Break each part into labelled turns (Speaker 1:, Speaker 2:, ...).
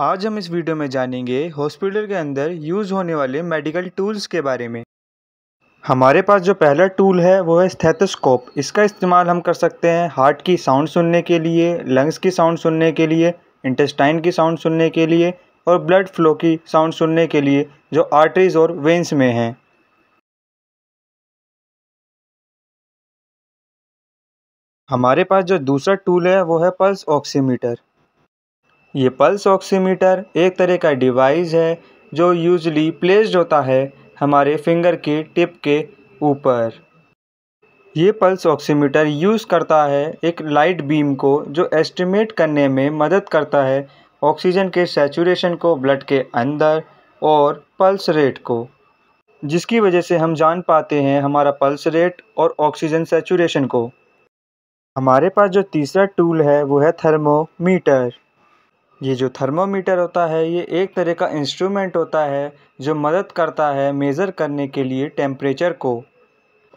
Speaker 1: आज हम इस वीडियो में जानेंगे हॉस्पिटल के अंदर यूज़ होने वाले मेडिकल टूल्स के बारे में हमारे पास जो पहला टूल है वो है स्थेतोस्कोप इसका इस्तेमाल हम कर सकते हैं हार्ट की साउंड सुनने के लिए लंग्स की साउंड सुनने के लिए इंटेस्टाइन की साउंड सुनने के लिए और ब्लड फ्लो की साउंड सुनने के लिए जो आर्टरीज और वेंस में हैं हमारे पास जो दूसरा टूल है वो है पल्स ऑक्सीमीटर ये पल्स ऑक्सीमीटर एक तरह का डिवाइस है जो यूजली प्लेस्ड होता है हमारे फिंगर के टिप के ऊपर ये पल्स ऑक्सीमीटर यूज़ करता है एक लाइट बीम को जो एस्टिमेट करने में मदद करता है ऑक्सीजन के सेचुरेशन को ब्लड के अंदर और पल्स रेट को जिसकी वजह से हम जान पाते हैं हमारा पल्स रेट और ऑक्सीजन सेचुरेशन को हमारे पास जो तीसरा टूल है वो है थर्मोमीटर ये जो थर्मामीटर होता है ये एक तरह का इंस्ट्रूमेंट होता है जो मदद करता है मेज़र करने के लिए टेम्परेचर को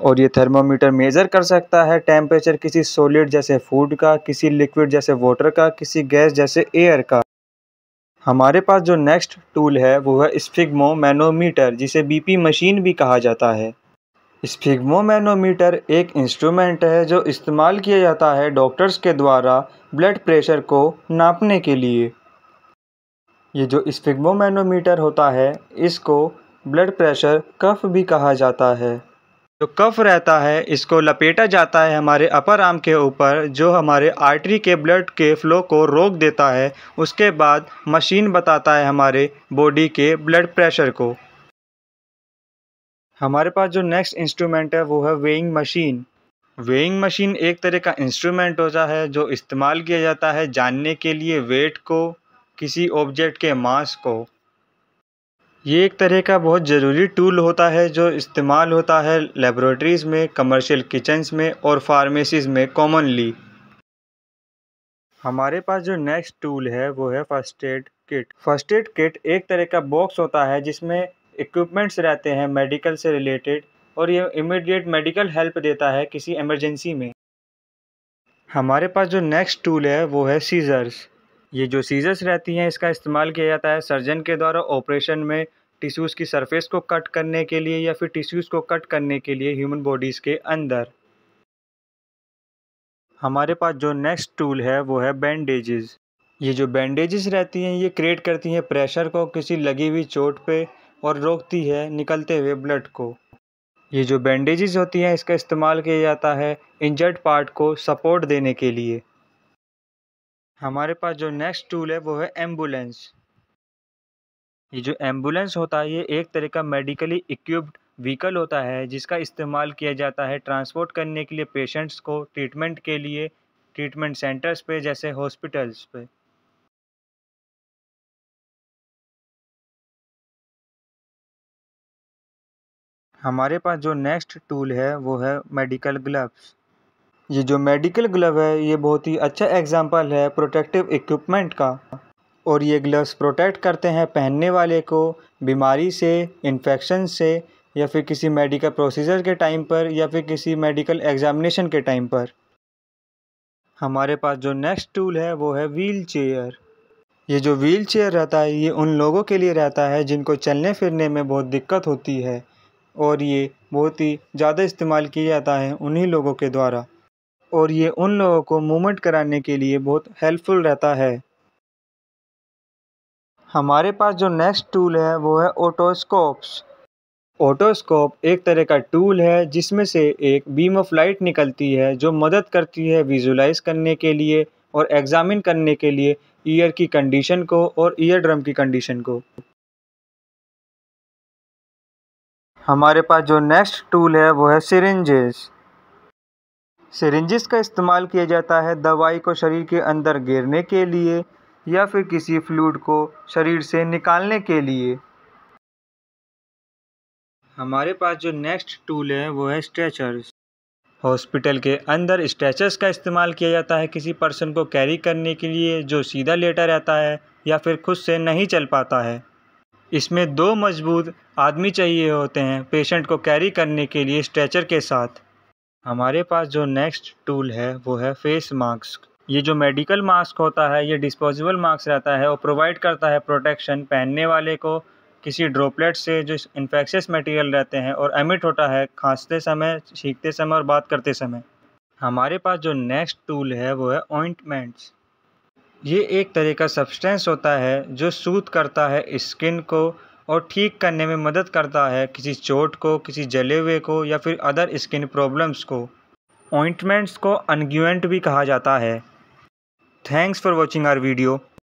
Speaker 1: और ये थर्मामीटर मेज़र कर सकता है टेम्परेचर किसी सॉलिड जैसे फूड का किसी लिक्विड जैसे वाटर का किसी गैस जैसे एयर का हमारे पास जो नेक्स्ट टूल है वो है स्फिग्मो मैनोमीटर जिसे बीपी मशीन भी कहा जाता है स्फिग्मोमैनोमीटर एक इंस्ट्रूमेंट है जो इस्तेमाल किया जाता है डॉक्टर्स के द्वारा ब्लड प्रेशर को नापने के लिए ये जो स्फिग्मोमैनोमीटर होता है इसको ब्लड प्रेशर कफ भी कहा जाता है जो कफ रहता है इसको लपेटा जाता है हमारे अपर आर्म के ऊपर जो हमारे आर्टरी के ब्लड के फ्लो को रोक देता है उसके बाद मशीन बताता है हमारे बॉडी के ब्लड प्रेशर को हमारे पास जो नेक्स्ट इंस्ट्रूमेंट है वो है वेइंग मशीन वेइंग मशीन एक तरह का इंस्ट्रूमेंट होता है जो इस्तेमाल किया जाता है जानने के लिए वेट को किसी ऑब्जेक्ट के मास को ये एक तरह का बहुत ज़रूरी टूल होता है जो इस्तेमाल होता है लेबोरेटरीज़ में कमर्शियल किचन्स में और फार्मेसीज़ में कॉमनली हमारे पास जो नेक्स्ट टूल है वो है first aid kit first aid kit एक तरह का बॉक्स होता है जिसमें इक्विपमेंट्स रहते हैं मेडिकल से रिलेटेड और ये इमीडिएट मेडिकल हेल्प देता है किसी इमरजेंसी में हमारे पास जो नेक्स्ट टूल है वो है सीज़र्स ये जो सीज़र्स रहती हैं इसका इस्तेमाल किया जाता है सर्जन के द्वारा ऑपरेशन में टिश्यूज़ की सरफेस को कट करने के लिए या फिर टिश्यूज़ को कट करने के लिए ह्यूमन बॉडीज़ के अंदर हमारे पास जो नेक्स्ट टूल है वो है बैंडेजेस ये जो बैंडेजेस रहती हैं ये क्रिएट करती हैं प्रेशर को किसी लगी हुई चोट पे और रोकती है निकलते हुए ब्लड को ये जो बैंडेजेस होती हैं इसका इस्तेमाल किया जाता है इंजर्ड पार्ट को सपोर्ट देने के लिए हमारे पास जो नेक्स्ट टूल है वो है एम्बुलेंस ये जो एम्बुलेंस होता है ये एक तरह का मेडिकली इक्विप्ड व्हीकल होता है जिसका इस्तेमाल किया जाता है ट्रांसपोर्ट करने के लिए पेशेंट्स को ट्रीटमेंट के लिए ट्रीटमेंट सेंटर्स पे जैसे हॉस्पिटल्स पे हमारे पास जो नेक्स्ट टूल है वो है मेडिकल ग्लव्स ये जो मेडिकल ग्लव है ये बहुत ही अच्छा एग्जाम्पल है प्रोटेक्टिव इक्विपमेंट का और ये ग्लव्स प्रोटेक्ट करते हैं पहनने वाले को बीमारी से इन्फेक्शन से या फिर किसी मेडिकल प्रोसीजर के टाइम पर या फिर किसी मेडिकल एग्जामिनेशन के टाइम पर हमारे पास जो नेक्स्ट टूल है वो है व्हील चेयर ये जो व्हील चेयर रहता है ये उन लोगों के लिए रहता है जिनको चलने फिरने में बहुत दिक्कत होती है और ये बहुत ही ज़्यादा इस्तेमाल किया जाता है उन्हीं लोगों के द्वारा और ये उन लोगों को मूवमेंट कराने के लिए बहुत हेल्पफुल रहता है हमारे पास जो नेक्स्ट टूल है वो है ऑटोस्कोप्स ऑटोस्कोप एक तरह का टूल है जिसमें से एक बीम ऑफ लाइट निकलती है जो मदद करती है विजुलाइज करने के लिए और एग्ज़ामिन करने के लिए ईयर की कंडीशन को और ईयर ड्रम की कंडीशन को हमारे पास जो नेक्स्ट टूल है वो है सिरिंजेस सिरिंजेस का इस्तेमाल किया जाता है दवाई को शरीर के अंदर घेरने के लिए या फिर किसी फ्लूड को शरीर से निकालने के लिए हमारे पास जो नेक्स्ट टूल है वो है स्ट्रेचर्स हॉस्पिटल के अंदर स्ट्रेचर्स का इस्तेमाल किया जाता है किसी पर्सन को कैरी करने के लिए जो सीधा लेटा रहता है या फिर खुद से नहीं चल पाता है इसमें दो मजबूत आदमी चाहिए होते हैं पेशेंट को कैरी करने के लिए स्ट्रेचर के साथ हमारे पास जो नेक्स्ट टूल है वो है फेस मास्क ये जो मेडिकल मास्क होता है ये डिस्पोजेबल मास्क रहता है और प्रोवाइड करता है प्रोटेक्शन पहनने वाले को किसी ड्रॉपलेट से जो इन्फेक्शस मटेरियल रहते हैं और एमिट होता है खांसते समय छींकते समय और बात करते समय हमारे पास जो नेक्स्ट टूल है वो है ऑइंटमेंट्स ये एक तरह का सब्सटेंस होता है जो सूत करता है स्किन को और ठीक करने में मदद करता है किसी चोट को किसी जले हुए को या फिर अदर स्किन प्रॉब्लम्स को ऑइंटमेंट्स को अनग्यूएंट भी कहा जाता है thanks for watching our video